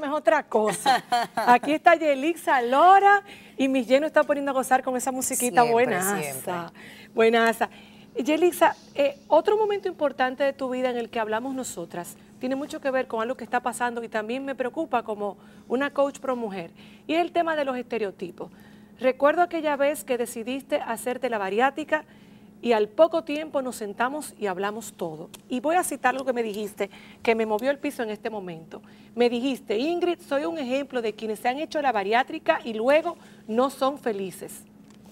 es otra cosa. Aquí está Yelixa Lora y mi lleno está poniendo a gozar con esa musiquita buena. Buenaza. Buenaza. Yelixa, eh, otro momento importante de tu vida en el que hablamos nosotras tiene mucho que ver con algo que está pasando y también me preocupa como una coach pro mujer y es el tema de los estereotipos. Recuerdo aquella vez que decidiste hacerte la bariátrica y al poco tiempo nos sentamos y hablamos todo. Y voy a citar lo que me dijiste, que me movió el piso en este momento. Me dijiste, Ingrid, soy un ejemplo de quienes se han hecho la bariátrica y luego no son felices.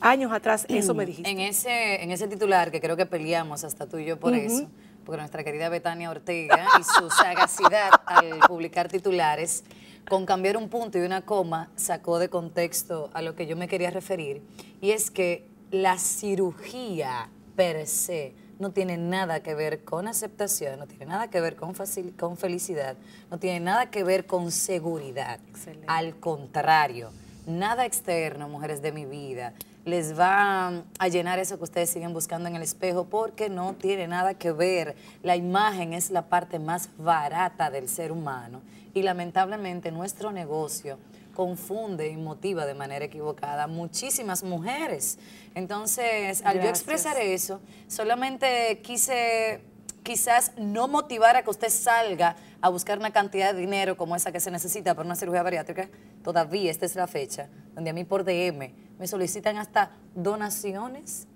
Años atrás eso me dijiste. En ese, en ese titular que creo que peleamos hasta tú y yo por eso, porque nuestra querida Betania Ortega y su sagacidad al publicar titulares, con cambiar un punto y una coma, sacó de contexto a lo que yo me quería referir, y es que la cirugía per se no tiene nada que ver con aceptación, no tiene nada que ver con, con felicidad, no tiene nada que ver con seguridad. Al contrario, nada externo, mujeres de mi vida, les va a llenar eso que ustedes siguen buscando en el espejo porque no tiene nada que ver. La imagen es la parte más barata del ser humano y lamentablemente nuestro negocio confunde y motiva de manera equivocada a muchísimas mujeres. Entonces, al yo expresar eso, solamente quise quizás no motivar a que usted salga a buscar una cantidad de dinero como esa que se necesita para una cirugía bariátrica, todavía esta es la fecha donde a mí por DM me solicitan hasta donaciones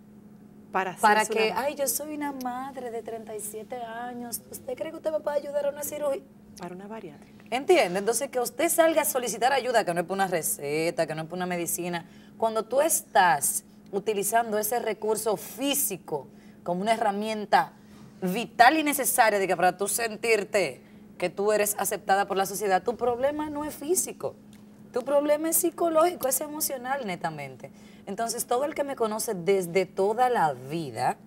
para, para que, ay, yo soy una madre de 37 años, ¿usted cree que usted me puede ayudar a una cirugía? Para una bariátrica. Entiende, entonces que usted salga a solicitar ayuda, que no es por una receta, que no es por una medicina, cuando tú estás utilizando ese recurso físico como una herramienta vital y necesaria de que para tú sentirte que tú eres aceptada por la sociedad, tu problema no es físico, tu problema es psicológico, es emocional netamente. Entonces todo el que me conoce desde toda la vida,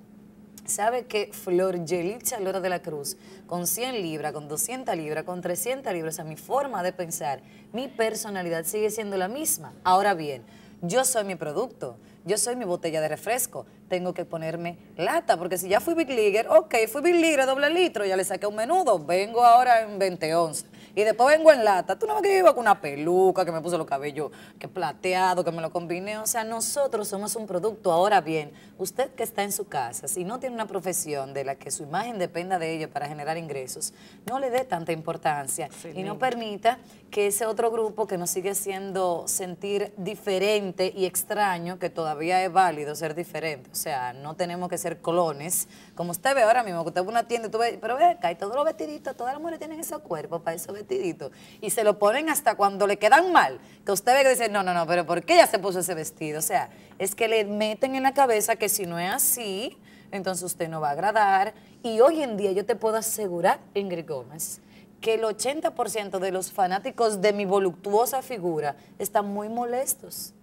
sabe que Flor Gelicha Lora de la Cruz, con 100 libras, con 200 libras, con 300 libras, A mi forma de pensar, mi personalidad sigue siendo la misma. Ahora bien, yo soy mi producto, yo soy mi botella de refresco, tengo que ponerme lata, porque si ya fui Big league ok, fui Big Leaguer doble litro, ya le saqué un menudo, vengo ahora en 20 onzas y después vengo en lata. Tú no me que iba con una peluca, que me puse los cabellos que plateado, que me lo combiné. O sea, nosotros somos un producto. Ahora bien, usted que está en su casa, si no tiene una profesión de la que su imagen dependa de ella para generar ingresos, no le dé tanta importancia y no permita que ese otro grupo que nos sigue haciendo sentir diferente y extraño, que todavía es válido ser diferente. O sea, no tenemos que ser clones. Como usted ve ahora mismo, que usted va una tienda tú ve, pero ve acá, y todos los vestiditos, todas las mujeres tienen ese cuerpo para eso vestidos vestidito y se lo ponen hasta cuando le quedan mal, que usted ve que dice, no, no, no, pero ¿por qué ya se puso ese vestido? O sea, es que le meten en la cabeza que si no es así, entonces usted no va a agradar. Y hoy en día yo te puedo asegurar, Ingrid Gómez, que el 80% de los fanáticos de mi voluptuosa figura están muy molestos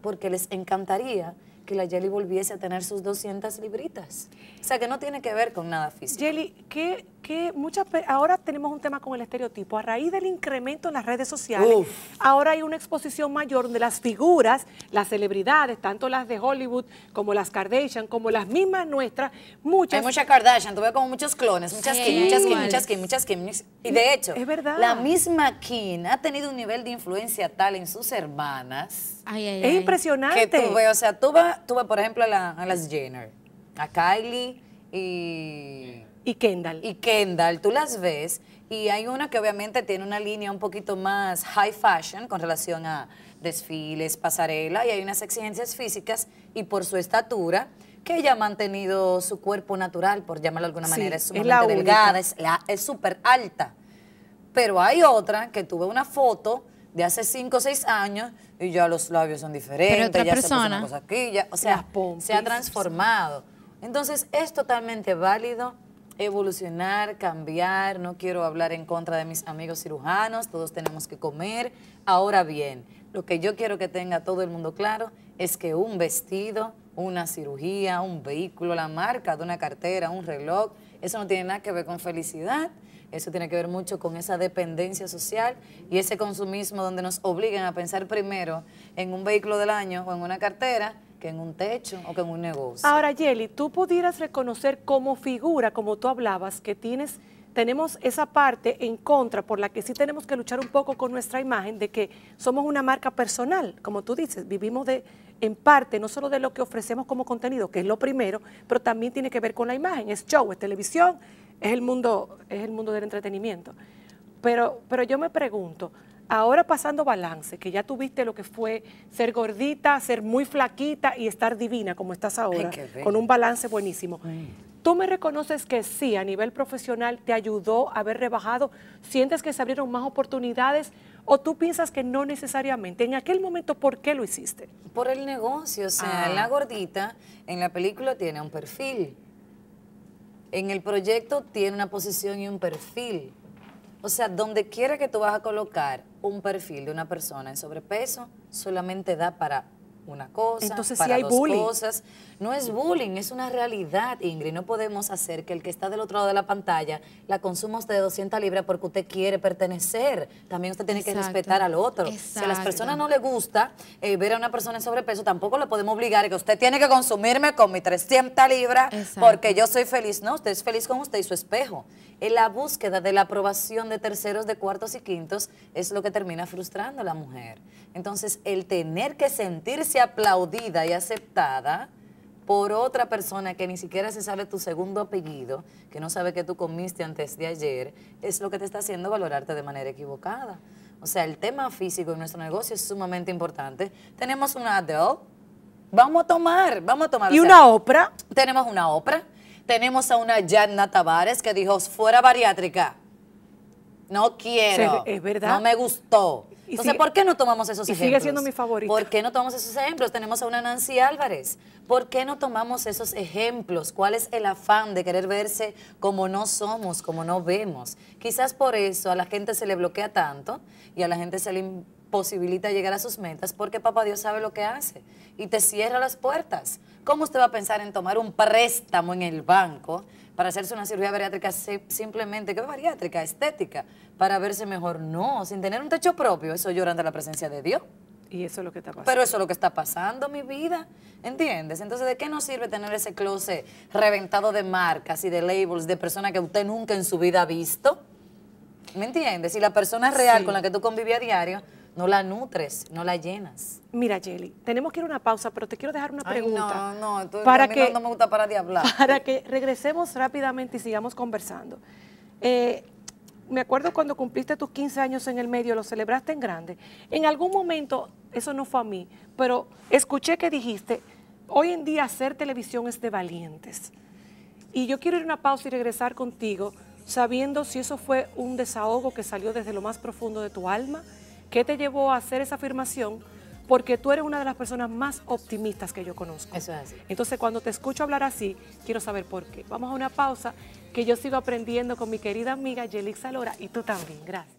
porque les encantaría que la Jelly volviese a tener sus 200 libritas. O sea, que no tiene que ver con nada físico. Jelly, ¿qué que muchas ahora tenemos un tema con el estereotipo. A raíz del incremento en las redes sociales, ahora hay una exposición mayor donde las figuras, las celebridades, tanto las de Hollywood como las Kardashian, como las mismas nuestras, muchas. Hay muchas Kardashian, tuve como muchos clones, muchas Kim, muchas Kim, muchas Kim, muchas Kim. Y de hecho, es verdad. la misma Kim ha tenido un nivel de influencia tal en sus hermanas. Ay, ay, es impresionante. Que tuve, o sea, tuve, tuve por ejemplo, a, la, a las Jenner, a Kylie y y Kendall. Y Kendall, tú las ves y hay una que obviamente tiene una línea un poquito más high fashion con relación a desfiles, pasarela y hay unas exigencias físicas y por su estatura que ella ha mantenido su cuerpo natural, por llamarlo de alguna manera, es sumamente delgada, es súper alta. Pero hay otra que tuve una foto de hace 5 o 6 años y ya los labios son diferentes, otra persona, aquí, o sea, se ha transformado. Entonces es totalmente válido evolucionar, cambiar, no quiero hablar en contra de mis amigos cirujanos, todos tenemos que comer. Ahora bien, lo que yo quiero que tenga todo el mundo claro es que un vestido, una cirugía, un vehículo, la marca de una cartera, un reloj, eso no tiene nada que ver con felicidad, eso tiene que ver mucho con esa dependencia social y ese consumismo donde nos obligan a pensar primero en un vehículo del año o en una cartera que en un techo o que en un negocio. Ahora, Yeli, tú pudieras reconocer como figura, como tú hablabas, que tienes tenemos esa parte en contra por la que sí tenemos que luchar un poco con nuestra imagen de que somos una marca personal, como tú dices, vivimos de en parte no solo de lo que ofrecemos como contenido, que es lo primero, pero también tiene que ver con la imagen, es show, es televisión, es el mundo, es el mundo del entretenimiento. Pero, pero yo me pregunto, Ahora pasando balance, que ya tuviste lo que fue ser gordita, ser muy flaquita y estar divina como estás ahora, con un balance buenísimo. ¿Tú me reconoces que sí, a nivel profesional, te ayudó a haber rebajado? ¿Sientes que se abrieron más oportunidades? ¿O tú piensas que no necesariamente? En aquel momento, ¿por qué lo hiciste? Por el negocio, o sea, ah. la gordita en la película tiene un perfil. En el proyecto tiene una posición y un perfil o sea, donde quiera que tú vas a colocar un perfil de una persona en sobrepeso, solamente da para una cosa, para dos cosas. No es bullying, es una realidad, Ingrid. No podemos hacer que el que está del otro lado de la pantalla la consuma usted de 200 libras porque usted quiere pertenecer. También usted tiene que respetar al otro. Si a las personas no le gusta eh, ver a una persona en sobrepeso, tampoco le podemos obligar a que usted tiene que consumirme con mi 300 libras porque yo soy feliz. No, usted es feliz con usted y su espejo. En la búsqueda de la aprobación de terceros, de cuartos y quintos es lo que termina frustrando a la mujer. Entonces, el tener que sentirse aplaudida y aceptada por otra persona que ni siquiera se sabe tu segundo apellido, que no sabe que tú comiste antes de ayer, es lo que te está haciendo valorarte de manera equivocada. O sea, el tema físico en nuestro negocio es sumamente importante. Tenemos una Adele, vamos a tomar, vamos a tomar. ¿Y una Oprah? Tenemos una Oprah, tenemos a una Yanna Tavares que dijo, fuera bariátrica, no quiero, es verdad. no me gustó. Entonces, ¿por qué no tomamos esos ejemplos? Sigue siendo mi favorito. ¿Por qué no tomamos esos ejemplos? Tenemos a una Nancy Álvarez. ¿Por qué no tomamos esos ejemplos? ¿Cuál es el afán de querer verse como no somos, como no vemos? Quizás por eso a la gente se le bloquea tanto y a la gente se le imposibilita llegar a sus metas porque papá Dios sabe lo que hace y te cierra las puertas. ¿Cómo usted va a pensar en tomar un préstamo en el banco para hacerse una cirugía bariátrica simplemente, ¿qué bariátrica? Estética, para verse mejor. No, sin tener un techo propio, eso llora ante la presencia de Dios. Y eso es lo que está pasando. Pero eso es lo que está pasando, mi vida. ¿Entiendes? Entonces, ¿de qué nos sirve tener ese closet reventado de marcas y de labels de personas que usted nunca en su vida ha visto? ¿Me entiendes? Si la persona real con la que tú convivías a diario no la nutres, no la llenas. Mira, Jelly, tenemos que ir a una pausa, pero te quiero dejar una pregunta. no, no, para que, no, me gusta parar de hablar. Para que regresemos rápidamente y sigamos conversando. Eh, me acuerdo cuando cumpliste tus 15 años en el medio, lo celebraste en grande. En algún momento, eso no fue a mí, pero escuché que dijiste, hoy en día hacer televisión es de valientes. Y yo quiero ir a una pausa y regresar contigo sabiendo si eso fue un desahogo que salió desde lo más profundo de tu alma, ¿Qué te llevó a hacer esa afirmación? Porque tú eres una de las personas más optimistas que yo conozco. Eso es así. Entonces, cuando te escucho hablar así, quiero saber por qué. Vamos a una pausa, que yo sigo aprendiendo con mi querida amiga Yelix Salora y tú también. Gracias.